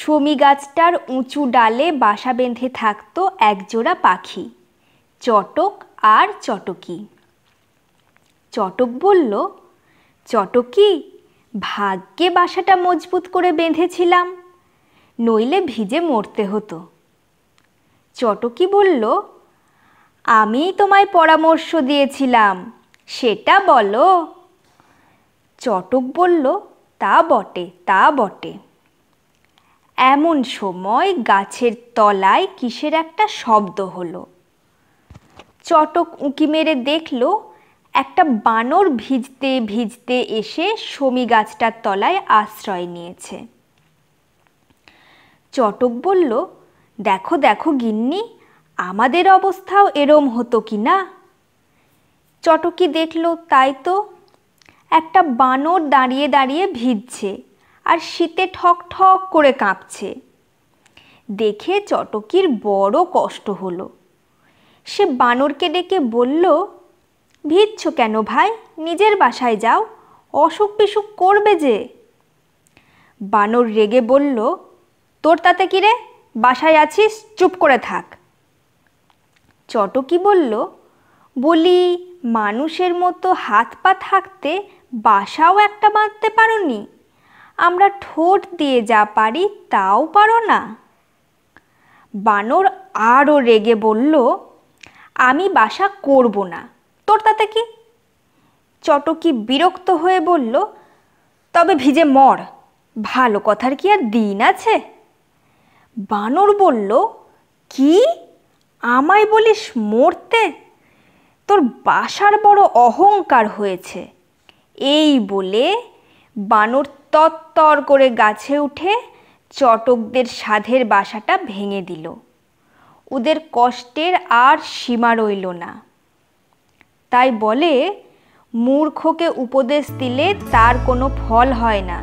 সমি গাছটার উঁচু ডালে বাসা বেঁধে থাকতো একজোড়া পাখি চটক আর চটকি চটক বলল চটকি ভাগ্যে বাসাটা মজবুত করে বেঁধেছিলাম নইলে ভিজে মরতে হতো চটকি বলল আমি তোমায় পরামর্শ দিয়েছিলাম সেটা বলো চটক বলল তা বটে তা বটে এমন সময় গাছের তলায় কিসের একটা শব্দ হলো চটক উঁকি মেরে দেখল একটা বানর ভিজতে ভিজতে এসে শমি গাছটার তলায় আশ্রয় নিয়েছে চটক বলল দেখো দেখো গিন্নি আমাদের অবস্থাও এরম হতো কি না চটকি দেখল তাই তো একটা বানর দাঁড়িয়ে দাঁড়িয়ে ভিজছে আর শীতে ঠক ঠক করে কাঁপছে দেখে চটকির বড় কষ্ট হলো সে বানরকে ডেকে বলল ভিজছ কেন ভাই নিজের বাসায় যাও অসুখ বিসুখ করবে যে বানর রেগে বলল তোর তাতে কিরে বাসায় আছিস চুপ করে থাক চটকি বলল বলি মানুষের মতো হাত পা থাকতে বাসাও একটা বাঁধতে পারো নি আমরা ঠোঁট দিয়ে যা পারি তাও পারো না বানর আরও রেগে বলল আমি বাসা করব না তোর তাতে কি চটকি বিরক্ত হয়ে বলল তবে ভিজে মর ভালো কথার কি আর দিন আছে বানর বলল কি আমায় বলিস মরতে তোর বাসার বড় অহংকার হয়েছে এই বলে বানর তত্তর করে গাছে উঠে চটকদের সাধের বাসাটা ভেঙে দিল ওদের কষ্টের আর সীমা রইল না তাই বলে মূর্খকে উপদেশ দিলে তার কোনো ফল হয় না